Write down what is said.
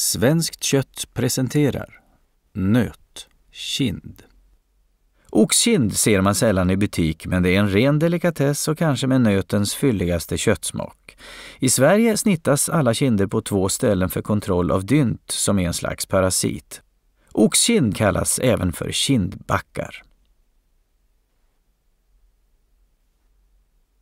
Svenskt kött presenterar Nöt, kind. Oxkind ser man sällan i butik, men det är en ren delikatess och kanske med nötens fylligaste köttsmak. I Sverige snittas alla kinder på två ställen för kontroll av dynt, som är en slags parasit. Oxkind kallas även för kindbackar.